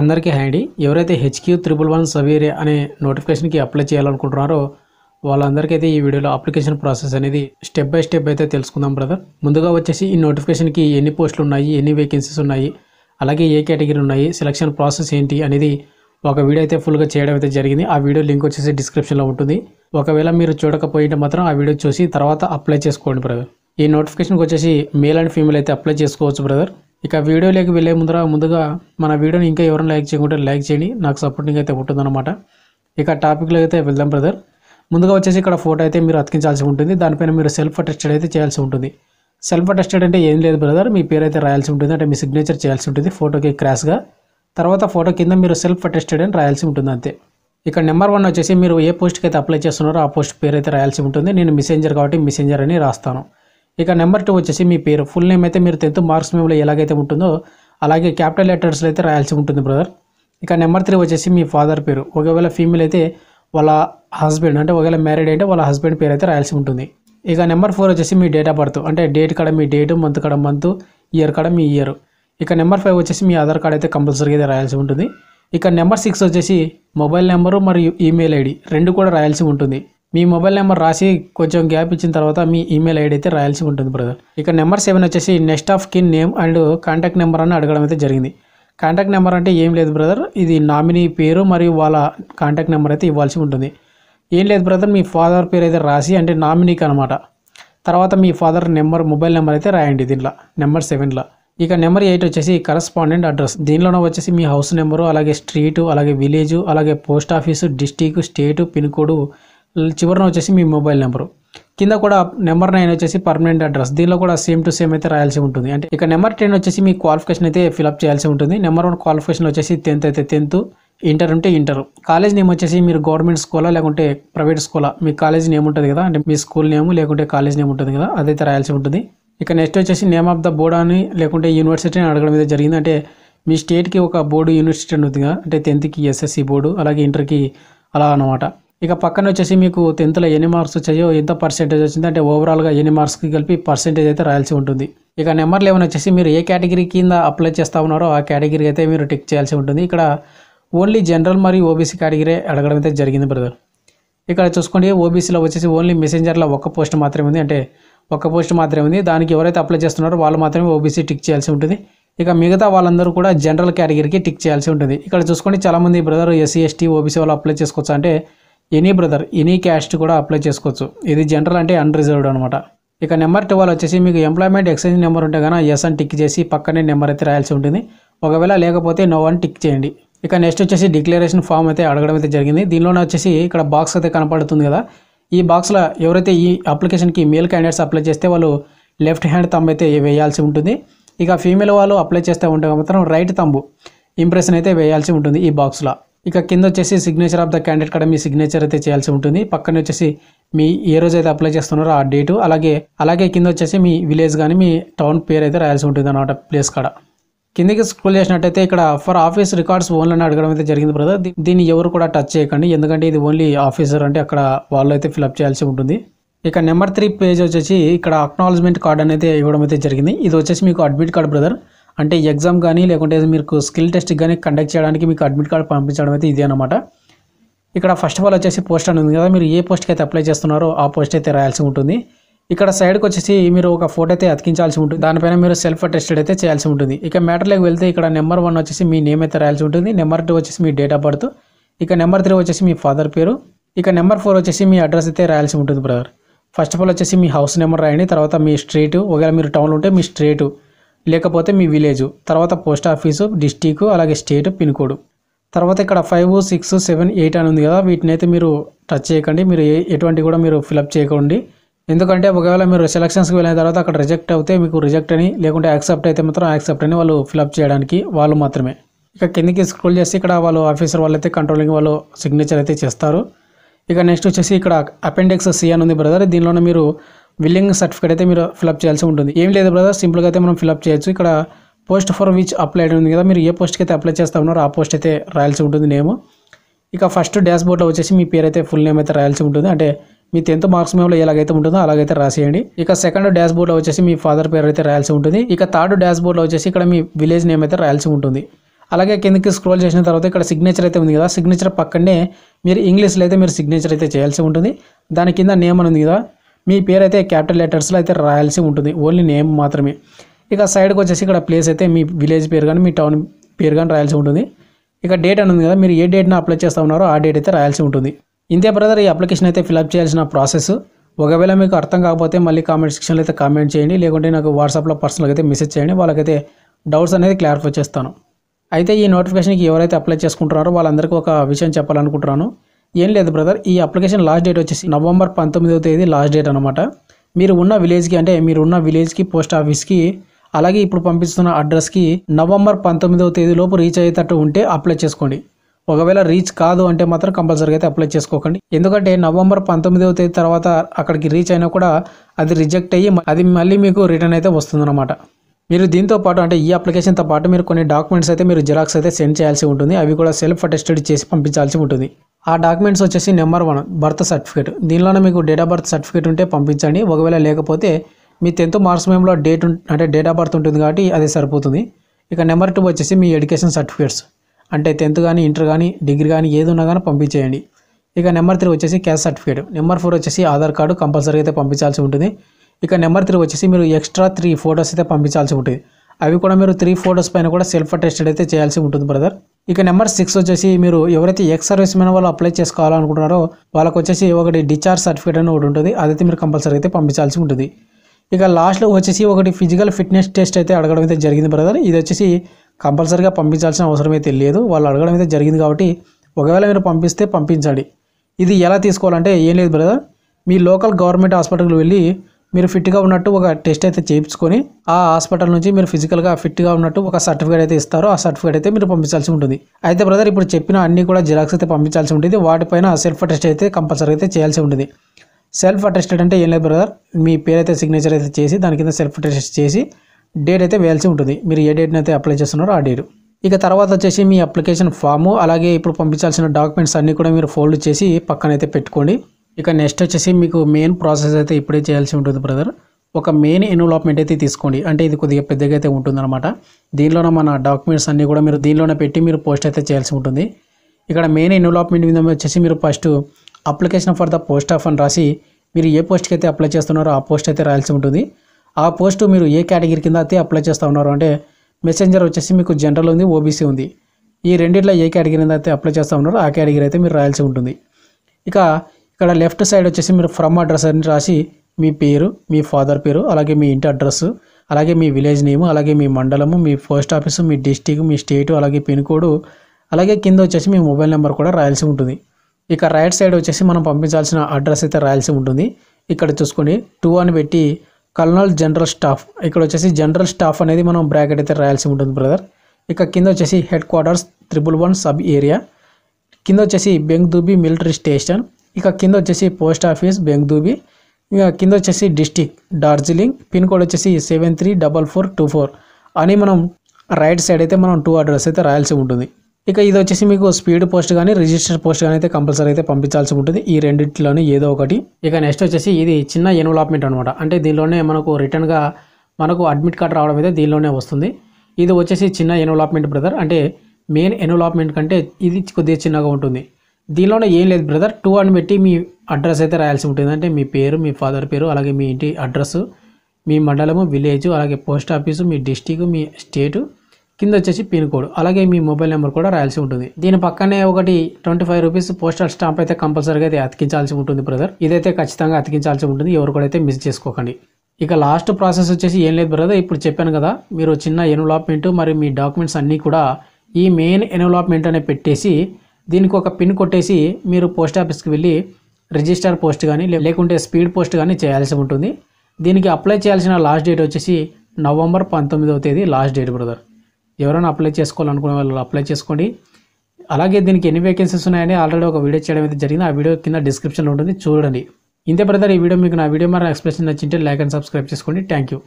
అందరికీ హ్యాండి ఎవరైతే HQ triple one సవీరే అనే నోటిఫికేషన్కి అప్లై చేయాలనుకుంటున్నారో వాళ్ళందరికీ అయితే ఈ వీడియోలో అప్లికేషన్ ప్రాసెస్ అనేది స్టెప్ బై స్టెప్ అయితే తెలుసుకుందాం బ్రదర్ ముందుగా వచ్చేసి ఈ నోటిఫికేషన్కి ఎన్ని పోస్టులు ఉన్నాయి ఎన్ని వేకెన్సీస్ ఉన్నాయి అలాగే ఏ కేటగిరీ ఉన్నాయి సెలక్షన్ ప్రాసెస్ ఏంటి అనేది ఒక వీడియో అయితే ఫుల్గా చేయడం అయితే జరిగింది ఆ వీడియో లింక్ వచ్చేసి డిస్క్రిప్షన్లో ఉంటుంది ఒకవేళ మీరు చూడకపోయింటే మాత్రం ఆ వీడియో చూసి తర్వాత అప్లై చేసుకోండి బ్రదర్ ఈ నోటిఫికేషన్కి వచ్చేసి మేల్ అండ్ ఫీమేల్ అయితే అప్లై చేసుకోవచ్చు బ్రదర్ ఇక వీడియోలోకి వెళ్ళే ముందర ముందుగా మన వీడియోని ఇంకా ఎవరైనా లైక్ చేయకుంటే లైక్ చేయండి నాకు సపోర్టింగ్ అయితే ఉంటుందన్నమాట ఇక టాపిక్లో అయితే వెళ్దాం బ్రదర్ ముందుగా వచ్చేసి ఇక్కడ ఫోటో అయితే మీరు అతికించాల్సి ఉంటుంది దానిపైన మీరు సెల్ఫ్ అటెస్టెడ్ అయితే చేయాల్సి ఉంటుంది సెల్ఫ్ అటెస్టెడ్ అంటే ఏం లేదు బ్రదర్ మీ పేరు అయితే రాయాల్సి ఉంటుంది అంటే మీ సిగ్నేచర్ చేయాల్సి ఉంటుంది ఫోటోకి క్రాస్గా తర్వాత ఫోటో కింద మీరు సెల్ఫ్ అటెస్టెడ్ అని రాయాల్సి ఉంటుంది అంతే ఇక్కడ నెంబర్ వన్ వచ్చేసి మీరు ఏ పోస్ట్కి అయితే అప్లై చేస్తున్నారో ఆ పోస్ట్ పేరు అయితే రాయాల్సి ఉంటుంది నేను మిసెంజర్ కాబట్టి మెసెంజర్ అని రాస్తాను ఇక నెంబర్ టూ వచ్చేసి మీ పేరు ఫుల్ నేమ్ అయితే మీరు టెన్త్ మార్క్స్ మేము ఎలాగైతే ఉంటుందో అలాగే క్యాపిటల్ లెటర్స్లో అయితే రాయాల్సి ఉంటుంది బ్రదర్ ఇక నెంబర్ త్రీ వచ్చేసి మీ ఫాదర్ పేరు ఒకవేళ ఫీమేల్ అయితే వాళ్ళ హస్బెండ్ అంటే ఒకవేళ మ్యారీడ్ అయితే వాళ్ళ హస్బెండ్ పేరు అయితే రాయాల్సి ఉంటుంది ఇక నెంబర్ ఫోర్ వచ్చేసి మీ డేట్ ఆఫ్ బర్త్ అంటే డేట్ కాడ మీ డేటు మంత్ కాడ మంత్ ఇయర్ కాడ మీ ఇయర్ ఇక నెంబర్ ఫైవ్ వచ్చేసి మీ ఆధార్ కార్డ్ అయితే కంపల్సరీగా అయితే రాయాల్సి ఉంటుంది ఇక నెంబర్ సిక్స్ వచ్చేసి మొబైల్ నెంబరు మరియు ఈమెయిల్ ఐడి రెండు కూడా రాయాల్సి ఉంటుంది మీ మొబైల్ నెంబర్ రాసి కొంచెం గ్యాప్ ఇచ్చిన తర్వాత మీ ఈమెయిల్ ఐడి అయితే రాయాల్సి ఉంటుంది బ్రదర్ ఇక నెంబర్ సెవెన్ వచ్చేసి next of kin name and contact number అని అడగడం అయితే జరిగింది కాంటాక్ట్ నెంబర్ అంటే ఏం లేదు బ్రదర్ ఇది నామినీ పేరు మరియు వాళ్ళ కాంటాక్ట్ నెంబర్ అయితే ఇవ్వాల్సి ఉంటుంది ఏం లేదు బ్రదర్ మీ ఫాదర్ పేరు అయితే రాసి అంటే నామినీకి అనమాట తర్వాత మీ ఫాదర్ నెంబర్ మొబైల్ నెంబర్ అయితే రాయండి దీంట్లో నెంబర్ సెవెన్లో ఇక నెంబర్ ఎయిట్ వచ్చేసి కరస్పాండెంట్ అడ్రస్ దీనిలోనే వచ్చేసి మీ హౌస్ నెంబరు అలాగే స్ట్రీటు అలాగే విలేజు అలాగే post office district state pin code చివరిన వచ్చేసి మీ మొబైల్ నెంబరు కింద కూడా నెంబర్ నైన్ వచ్చేసి పర్మనెంట్ అడ్రస్ దీనిలో కూడా సేమ్ టు సేమ్ అయితే రాయాల్సి ఉంటుంది అంటే ఇక నెంబర్ టెన్ వచ్చేసి మీ క్వాలిఫికేషన్ అయితే ఫిలప్ చేయాల్సి ఉంటుంది నెంబర్ వన్ క్వాలిఫికేషన్ వచ్చేసి టెన్త్ అయితే టెన్త్ ఇంటర్ ఉంటే ఇంటర్ కాలేజ్ నేమ్ వచ్చేసి మీరు గవర్నమెంట్ స్కూలా లేకుంటే ప్రైవేట్ స్కూలా మీ కాలేజ్ నేమ్ ఉంటుంది కదా అంటే మీ స్కూల్ నేమ్ లేకుంటే కాలేజ్ నేమ్ ఉంటుంది కదా అదైతే రాయాల్సి ఉంటుంది ఇక నెక్స్ట్ వచ్చేసి నేమ్ ఆఫ్ ద బోర్డ్ అని లేకుంటే యూనివర్సిటీ అని అడగడం అయితే జరిగింది అంటే మీ స్టేట్కి ఒక బోర్డు యూనివర్సిటీ అని ఉంది కదా అంటే టెన్త్కి ఎస్ఎస్సి బోర్డు అలాగే ఇంటర్కి అలా అనమాట ఇక పక్కన వచ్చేసి మీకు టెన్త్లో ఎన్ని మార్క్స్ వచ్చాయో ఎంత పర్సెంటేజ్ వచ్చింది అంటే ఓవరాల్గా ఎన్ని మార్క్స్కి కలిపి పర్సెంటేజ్ అయితే రాయాల్సి ఉంటుంది ఇక నెంబర్ లెవెన్ వచ్చేసి మీరు ఏ కేటగిరీ కింద అప్లై చేస్తూ ఉన్నారో ఆ కేటగిరీ అయితే మీరు టిక్ చేయాల్సి ఉంటుంది ఇక్కడ ఓన్లీ జనరల్ మరియు ఓబీసీ కేటగిరీ అడగడం అయితే జరిగింది బ్రదర్ ఇక్కడ చూసుకోండి ఓబీసీలో వచ్చేసి ఓన్లీ మెసెంజర్లో ఒక్క పోస్ట్ మాత్రమే ఉంది అంటే ఒక్క పోస్ట్ మాత్రమే ఉంది దానికి ఎవరైతే అప్లై చేస్తున్నారో వాళ్ళు మాత్రమే ఓబీసీ టిక్ చేయాల్సి ఉంటుంది ఇక మిగతా వాళ్ళందరూ కూడా జనరల్ కేటగిరీకి టిక్ చేయాల్సి ఉంటుంది ఇక్కడ చూసుకోండి చాలామంది బ్రదర్ ఎస్సీ ఎస్టీ ఓబీసీ వాళ్ళు అప్లై చేసుకోవచ్చు అంటే ఎనీ బ్రదర్ ఎనీ క్యాస్ట్ కూడా అప్లై చేసుకోవచ్చు ఇది జనరల్ అంటే అన్ రిజర్వ్డ్ అనమాట ఇక నెంబర్ ట్వెల్వ్ వచ్చేసి మీకు ఎంప్లాయ్మెంట్ ఎక్స్చేంజ్ నెంబర్ ఉంటే కనుక ఎస్ అని టిక్ చేసి పక్కనే నెంబర్ అయితే రాయాల్సి ఉంటుంది ఒకవేళ లేకపోతే నో అని టిక్ చేయండి ఇక నెక్స్ట్ వచ్చేసి డిక్లరేషన్ ఫామ్ అయితే అడగడం అయితే జరిగింది దీనిలోనే వచ్చేసి ఇక్కడ బాక్స్ అయితే కనపడుతుంది కదా ఈ బాక్స్లో ఎవరైతే ఈ అప్లికేషన్కి మేల్ క్యాండిడేట్స్ అప్లై చేస్తే వాళ్ళు లెఫ్ట్ హ్యాండ్ తమ్ అయితే వేయాల్సి ఉంటుంది ఇక ఫీమేల్ వాళ్ళు అప్లై చేస్తే ఉంటే మాత్రం రైట్ తంబు ఇంప్రెషన్ అయితే వేయాల్సి ఉంటుంది ఈ బాక్స్లో ఇక కింద వచ్చేసి సిగ్నేచర్ ఆఫ్ ద క్యాండిడేట్ కూడా మీ సిగ్నేచర్ అయితే చేయాల్సి ఉంటుంది పక్కన వచ్చేసి మీ ఏ రోజు అయితే అప్లై చేస్తున్నారో ఆ డేటు అలాగే అలాగే కింద వచ్చేసి మీ విలేజ్ కానీ మీ టౌన్ పేరు అయితే రాయాల్సి ఉంటుంది అనమాట ప్లేస్ కాడ కిందకి స్క్రోల్ చేసినట్టయితే ఇక్కడ ఫర్ ఆఫీస్ రికార్డ్స్ ఓన్లీ అని అడగడం అయితే జరిగింది బ్రదర్ దీన్ని ఎవరు కూడా టచ్ చేయకండి ఎందుకంటే ఇది ఓన్లీ ఆఫీసర్ అంటే అక్కడ వాళ్ళు అయితే ఫిలప్ చేయాల్సి ఉంటుంది ఇక నెంబర్ త్రీ పేజ్ వచ్చేసి ఇక్కడ అక్నాలజ్మెంట్ కార్డ్ అనేది ఇవ్వడం అయితే జరిగింది ఇది వచ్చేసి మీకు అడ్మిట్ కార్డ్ బ్రదర్ అంటే ఎగ్జామ్ కానీ లేకుంటే మీకు స్కిల్ టెస్ట్ కానీ కండక్ట్ చేయడానికి మీకు అడ్మిట్ కార్డ్ పంపించడం అయితే ఇదే అనమాట ఇక్కడ ఫస్ట్ ఆఫ్ ఆల్ వచ్చేసి పోస్ట్ అని ఉంది కదా మీరు ఏ పోస్ట్కి అయితే అప్లై చేస్తున్నారో ఆ పోస్ట్ అయితే రాయాల్సి ఉంటుంది ఇక్కడ సైడ్కి వచ్చేసి మీరు ఒక ఫోటో అయితే అతికించాల్సి ఉంటుంది దానిపైన మీరు సెల్ఫ్ అటెస్టెడ్ అయితే చేయాల్సి ఉంటుంది ఇక మ్యాటర్లోకి వెళ్తే ఇక్కడ నెంబర్ వన్ వచ్చేసి మీ నేమ్ అయితే రాయాల్సి ఉంటుంది నెంబర్ టూ వచ్చేసి మీ డేట్ ఆఫ్ బర్త్ ఇక నెంబర్ త్రీ వచ్చేసి మీ ఫాదర్ పేరు ఇక నెంబర్ ఫోర్ వచ్చేసి మీ అడ్రస్ అయితే రాయాల్సి ఉంటుంది బ్రదర్ ఫస్ట్ ఆఫ్ ఆల్ వచ్చేసి మీ హౌస్ నెంబర్ రాయండి తర్వాత మీ స్ట్రీటు ఒకవేళ మీరు టౌన్లో ఉంటే మీ స్ట్రీటు లేకపోతే మీ విలేజ్ తర్వాత పోస్ట్ ఆఫీసు డిస్టిక్ అలాగే స్టేట్ పిన్ కోడ్ తర్వాత ఇక్కడ ఫైవ్ సిక్స్ సెవెన్ ఎయిట్ అని ఉంది కదా వీటిని అయితే మీరు టచ్ చేయకండి మీరు ఎటువంటి కూడా మీరు ఫిలప్ చేయకండి ఎందుకంటే ఒకవేళ మీరు సెలక్షన్స్కి వెళ్ళిన తర్వాత అక్కడ రిజెక్ట్ అయితే మీకు రిజెక్ట్ అని లేకుంటే యాక్సెప్ట్ అయితే మాత్రం యాక్సెప్ట్ అని వాళ్ళు ఫిల్అప్ చేయడానికి వాళ్ళు మాత్రమే ఇక కిందికి స్క్రోల్ చేసి ఇక్కడ వాళ్ళు ఆఫీసర్ వాళ్ళైతే కంట్రోలింగ్ వాళ్ళు సిగ్నేచర్ అయితే చేస్తారు ఇక నెక్స్ట్ వచ్చేసి ఇక్కడ అపెండిక్స్ సి అని ఉంది బ్రదర్ దీనిలోనే మీరు విల్లింగ్ సర్టిఫికేట్ అయితే మీరు ఫిలప్ చేయాల్సి ఉంటుంది ఏం లేదు బ్రదర్ సింపుల్గా అయితే మనం ఫిలప్ చేయొచ్చు ఇక్కడ పోస్ట్ ఫర్ విచ్ అప్లైడ్ ఉంది కదా మీరు ఏ పోస్ట్కి అయితే అప్లై చేస్తా ఉన్నారో ఆ పోస్ట్ అయితే రాయాల్సి ఉంటుంది నేము ఇక ఫస్ట్ డాష్ బోర్డ్లో వచ్చేసి మీ పేరు అయితే ఫుల్ నేమ్ అయితే రాయాల్సి ఉంటుంది అంటే మీ టెన్త్ మార్క్స్ మేమలో ఎలాగైతే ఉంటుందో అలాగైతే రాసేయండి ఇక సెకండ్ డాష్ బోర్డ్లో వచ్చేసి మీ ఫాదర్ పేరు అయితే రాయాల్సి ఉంటుంది ఇక థర్డ్ డాష్ బోర్డ్లో వచ్చేసి ఇక్కడ మీ విలేజ్ నేమ్ అయితే రాయాల్సి ఉంటుంది అలాగే కిందకి స్క్రోల్ చేసిన తర్వాత ఇక్కడ సిగ్నేచర్ అయితే ఉంది కదా సిగ్నేచర్ పక్కనే మీరు ఇంగ్లీష్లో అయితే మీరు సిగ్నేచర్ అయితే చేయాల్సి ఉంటుంది దాని కింద నేమ్ అని ఉంది కదా మీ పేరు అయితే క్యాపిటల్ లెటర్స్లో అయితే రాయాల్సి ఉంటుంది ఓన్లీ నేమ్ మాత్రమే ఇక సైడ్కి వచ్చేసి ఇక్కడ ప్లేస్ అయితే మీ విలేజ్ పేరు కానీ మీ టౌన్ పేరు కానీ రాయాల్సి ఉంటుంది ఇక డేట్ అని ఉంది కదా మీరు ఏ డేట్న అప్లై చేస్తూ ఉన్నారో ఆ డేట్ అయితే రాయాల్సి ఉంటుంది ఇంతే బ్రదర్ ఈ అప్లికేషన్ అయితే ఫిలప్ చేయాల్సిన ప్రాసెస్ ఒకవేళ మీకు అర్థం కాకపోతే మళ్ళీ కామెంట్ సెక్షన్లో అయితే కామెంట్ చేయండి లేకుంటే నాకు వాట్సాప్లో పర్సనల్గా అయితే మెసేజ్ చేయండి వాళ్ళకైతే డౌట్స్ అనేది క్లారిఫై చేస్తాను అయితే ఈ నోటిఫికేషన్కి ఎవరైతే అప్లై చేసుకుంటున్నారో వాళ్ళందరికీ ఒక విషయం చెప్పాలనుకుంటున్నాను ఏం లేదు బ్రదర్ ఈ అప్లికేషన్ లాస్ట్ డేట్ వచ్చేసి నవంబర్ పంతొమ్మిదవ తేదీ లాస్ట్ డేట్ అనమాట మీరు ఉన్న విలేజ్కి అంటే మీరు ఉన్న విలేజ్కి పోస్ట్ ఆఫీస్కి అలాగే ఇప్పుడు పంపిస్తున్న అడ్రస్కి నవంబర్ పంతొమ్మిదవ తేదీ లోపు రీచ్ అయ్యేటట్టు ఉంటే అప్లై చేసుకోండి ఒకవేళ రీచ్ కాదు అంటే మాత్రం కంపల్సరీగా అయితే అప్లై చేసుకోకండి ఎందుకంటే నవంబర్ పంతొమ్మిదవ తేదీ తర్వాత అక్కడికి రీచ్ అయినా కూడా అది రిజెక్ట్ అయ్యి అది మళ్ళీ మీకు రిటర్న్ అయితే వస్తుందన్నమాట మీరు దీంతో పాటు అంటే ఈ అప్లికేషన్తో పాటు మీరు కొన్ని డాక్యుమెంట్స్ అయితే మీరు జిరాక్స్ అయితే సెండ్ చేయాల్సి ఉంటుంది అవి కూడా సెల్ఫ్ అటెస్టెడ్ చేసి పంపించాల్సి ఉంటుంది ఆ డాక్యుమెంట్స్ వచ్చేసి నెంబర్ వన్ బర్త్ సర్టిఫికేట్ దీనిలోనే మీకు డేట్ ఆఫ్ బర్త్ సర్టిఫికేట్ ఉంటే పంపించండి ఒకవేళ లేకపోతే మీ టెన్త్ మార్క్స్ మేమ్లో డేట్ అంటే డేట్ ఆఫ్ బర్త్ ఉంటుంది కాబట్టి అది సరిపోతుంది ఇక నెంబర్ టూ వచ్చేసి మీ ఎడ్యుకేషన్ సర్టిఫికేట్స్ అంటే టెన్త్ కానీ ఇంటర్ కానీ డిగ్రీ కానీ ఏది ఉన్నా కానీ పంపించేయండి ఇక నెంబర్ త్రీ వచ్చేసి క్యాష్ సర్టిఫికేట్ నెంబర్ ఫోర్ వచ్చేసి ఆధార్ కార్డు కంపల్సరీ అయితే పంపించాల్సి ఉంటుంది ఇక నెంబర్ త్రీ వచ్చేసి మీరు ఎక్స్ట్రా త్రీ ఫోటోస్ అయితే పంపించాల్సి ఉంటుంది అవి కూడా మీరు త్రీ ఫోటోస్ పైన కూడా సెల్ఫ్ అటెస్టెడ్ అయితే చేయాల్సి ఉంటుంది బ్రదర్ ఇక నెంబర్ సిక్స్ వచ్చేసి మీరు ఎవరైతే ఎక్స్ సర్వీస్ మెన్ వాళ్ళు అప్లై చేసుకోవాలనుకుంటున్నారో వాళ్ళకి వచ్చేసి ఒకటి డిచార్జ్ సర్టిఫికేట్ అని ఒకటి ఉంటుంది అదైతే మీరు కంపల్సరీ అయితే పంపించాల్సి ఉంటుంది ఇక లాస్ట్లో వచ్చేసి ఒకటి ఫిజికల్ ఫిట్నెస్ టెస్ట్ అయితే అడగడం అయితే జరిగింది బ్రదర్ ఇది వచ్చేసి కంపల్సరీగా పంపించాల్సిన అవసరం అయితే లేదు వాళ్ళు అడగడం అయితే జరిగింది కాబట్టి ఒకవేళ మీరు పంపిస్తే పంపించండి ఇది ఎలా తీసుకోవాలంటే ఏం లేదు బ్రదర్ మీ లోకల్ గవర్నమెంట్ హాస్పిటల్కి వెళ్ళి మీరు ఫిట్గా ఉన్నట్టు ఒక టెస్ట్ అయితే చేయించుకొని ఆ హాస్పిటల్ నుంచి మీరు ఫిజికల్గా ఫిట్గా ఉన్నట్టు ఒక సర్టిఫికేట్ అయితే ఇస్తారో ఆ సర్టిఫికేట్ అయితే మీరు పంపించాల్సి ఉంటుంది అయితే బ్రదర్ ఇప్పుడు చెప్పిన అన్ని కూడా జిరాక్స్ అయితే పంపించాల్సి ఉంటుంది వాటిపైన సెల్ఫ్ అటెస్ట్ అయితే కంపల్సరీ అయితే చేయాల్సి ఉంటుంది సెల్ఫ్ అటెస్టెడ్ అంటే ఏం లేదు బ్రదర్ మీ పేరు అయితే సిగ్నేచర్ అయితే చేసి దాని కింద సెల్ఫ్ అటెస్ట్ చేసి డేట్ అయితే వేయాల్సి ఉంటుంది మీరు ఏ డేట్ని అయితే అప్లై చేస్తున్నారో ఆ డేట్ ఇక తర్వాత వచ్చేసి మీ అప్లికేషన్ ఫాము అలాగే ఇప్పుడు పంపించాల్సిన డాక్యుమెంట్స్ అన్నీ కూడా మీరు ఫోల్డ్ చేసి పక్కనైతే పెట్టుకోండి ఇక నెక్స్ట్ వచ్చేసి మీకు మెయిన్ ప్రాసెస్ అయితే ఇప్పుడే చేయాల్సి ఉంటుంది బ్రదర్ ఒక మెయిన్ ఎన్వలాప్మెంట్ అయితే తీసుకోండి అంటే ఇది కొద్దిగా పెద్దగా అయితే ఉంటుందన్నమాట దీనిలోనే మన డాక్యుమెంట్స్ అన్నీ కూడా మీరు దీనిలోనే పెట్టి మీరు పోస్ట్ అయితే చేయాల్సి ఉంటుంది ఇక్కడ మెయిన్ ఎన్వలాప్మెంట్ మీద వచ్చేసి మీరు first application for the post of అని రాసి మీరు ఏ పోస్ట్కి అయితే అప్లై చేస్తున్నారో ఆ పోస్ట్ అయితే రాయాల్సి ఉంటుంది ఆ పోస్ట్ మీరు ఏ కేటగిరీ కింద అయితే అప్లై చేస్తూ ఉన్నారు అంటే మెసెంజర్ వచ్చేసి మీకు జనరల్ ఉంది ఓబీసీ ఉంది ఈ రెండిట్లో ఏ కేటగిరీ అయితే అప్లై చేస్తూ ఉన్నారో ఆ కేటగిరీ అయితే మీరు రాయాల్సి ఉంటుంది ఇక ఇక్కడ లెఫ్ట్ సైడ్ వచ్చేసి మీరు ఫ్రమ్ అడ్రస్ అని రాసి మీ పేరు మీ ఫాదర్ పేరు అలాగే మీ ఇంటి అడ్రస్ అలాగే మీ విలేజ్ నేమ్ అలాగే మీ మండలము మీ పోస్ట్ ఆఫీసు మీ డిస్టిక్ మీ స్టేటు అలాగే పిన్ కోడ్ అలాగే కింద వచ్చేసి మీ మొబైల్ నెంబర్ కూడా రాయాల్సి ఉంటుంది ఇక రైట్ సైడ్ వచ్చేసి మనం పంపించాల్సిన అడ్రస్ అయితే రాయాల్సి ఉంటుంది ఇక్కడ చూసుకోండి టూ అని పెట్టి కల్నల్ జనరల్ స్టాఫ్ ఇక్కడ వచ్చేసి జనరల్ స్టాఫ్ అనేది మనం బ్రాకెట్ అయితే రాయాల్సి ఉంటుంది బ్రదర్ ఇక కింద వచ్చేసి headquarters triple one sub area కింద వచ్చేసి బెంగదూబి మిలిటరీ స్టేషన్ ఇక కింద వచ్చేసి పోస్ట్ ఆఫీస్ బెంగదూబి ఇక కింద వచ్చేసి డిస్టిక్ డార్జిలింగ్ పిన్ కోడ్ వచ్చేసి seven three double four two four అని మనం రైట్ సైడ్ అయితే మనం టూ అడ్రస్ అయితే రాయాల్సి ఉంటుంది ఇక ఇది వచ్చేసి మీకు స్పీడ్ పోస్ట్ కానీ రిజిస్టర్ పోస్ట్ కానీ అయితే కంపల్సరీ అయితే పంపించాల్సి ఉంటుంది ఈ రెండింటిలోనే ఏదో ఒకటి ఇక నెక్స్ట్ వచ్చేసి ఇది చిన్న ఎన్వలాప్మెంట్ అనమాట అంటే దీనిలోనే మనకు రిటర్న్గా మనకు అడ్మిట్ కార్డ్ రావడం అయితే దీనిలోనే వస్తుంది ఇది వచ్చేసి చిన్న ఎన్వలాప్మెంట్ బ్రదర్ అంటే మెయిన్ ఎన్వలాప్మెంట్ కంటే ఇది కొద్దిగా చిన్నగా ఉంటుంది దీనిలోనే ఏం లేదు బ్రదర్ టూ అని పెట్టి మీ అడ్రస్ అయితే రాయాల్సి ఉంటుంది అంటే మీ పేరు మీ ఫాదర్ పేరు అలాగే మీ ఇంటి అడ్రస్ మీ మండలము విలేజ్ అలాగే పోస్ట్ ఆఫీసు మీ డిస్టిక్ మీ స్టేటు కింద వచ్చేసి పిన్ కోడ్ అలాగే మీ మొబైల్ నెంబర్ కూడా రాయాల్సి ఉంటుంది దీని పక్కనే ఒకటి twenty five rupees postal stamp అయితే కంపల్సరీగా అయితే అతికించాల్సి ఉంటుంది బ్రదర్ ఇదైతే ఖచ్చితంగా అతికించాల్సి ఉంటుంది ఎవరు కూడా అయితే మిస్ చేసుకోకండి ఇక లాస్ట్ ప్రాసెస్ వచ్చేసి ఏం లేదు బ్రదర్ ఇప్పుడు చెప్పాను కదా మీరు చిన్న ఎన్వలాప్మెంట్ మరియు మీ డాక్యుమెంట్స్ అన్నీ కూడా ఈ మెయిన్ ఎన్వలాప్మెంట్ అనే పెట్టేసి దీనికి ఒక పిన్ కొట్టేసి మీరు పోస్ట్ ఆఫీస్కి వెళ్ళి రిజిస్టర్ పోస్ట్ కానీ లేకుంటే స్పీడ్ పోస్ట్ కానీ చేయాల్సి ఉంటుంది దీనికి అప్లై చేయాల్సిన లాస్ట్ డేట్ వచ్చేసి నవంబర్ పంతొమ్మిదవ తేదీ లాస్ట్ డేట్ బ్రదర్ ఎవరైనా అప్లై చేసుకోవాలనుకునే వాళ్ళు అప్లై చేసుకోండి అలాగే దీనికి ఎన్ని వేకెన్సీస్ ఉన్నాయని ఆల్రెడీ ఒక వీడియో చేయడం అయితే జరిగింది ఆ వీడియో కింద డిస్క్రిప్షన్లో ఉంటుంది చూడండి ఇంతే బ్రదర్ ఈ వీడియో మీకు నా వీడియో మరి ఎక్స్ప్రెషన్ నచ్చింటే లైక్ అండ్ సబ్స్క్రైబ్ చేసుకోండి థ్యాంక్ యూ